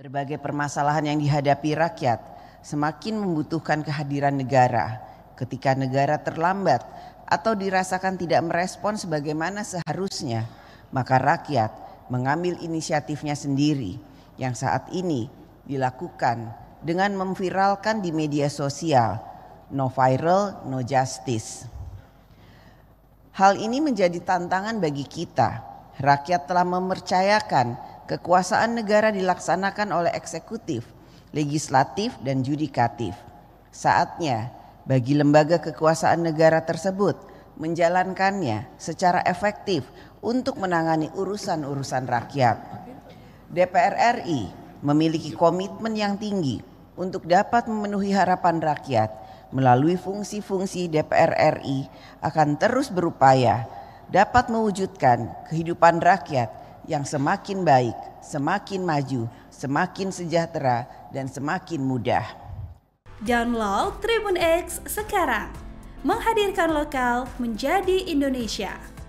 Berbagai permasalahan yang dihadapi rakyat semakin membutuhkan kehadiran negara. Ketika negara terlambat atau dirasakan tidak merespon sebagaimana seharusnya, maka rakyat mengambil inisiatifnya sendiri yang saat ini dilakukan dengan memviralkan di media sosial no viral no justice. Hal ini menjadi tantangan bagi kita. Rakyat telah mempercayakan Kekuasaan negara dilaksanakan oleh eksekutif, legislatif, dan yudikatif. Saatnya bagi lembaga kekuasaan negara tersebut menjalankannya secara efektif untuk menangani urusan-urusan rakyat. DPR RI memiliki komitmen yang tinggi untuk dapat memenuhi harapan rakyat melalui fungsi-fungsi DPR RI akan terus berupaya dapat mewujudkan kehidupan rakyat yang semakin baik, semakin maju, semakin sejahtera, dan semakin mudah. Download Tribun X sekarang, menghadirkan lokal menjadi Indonesia.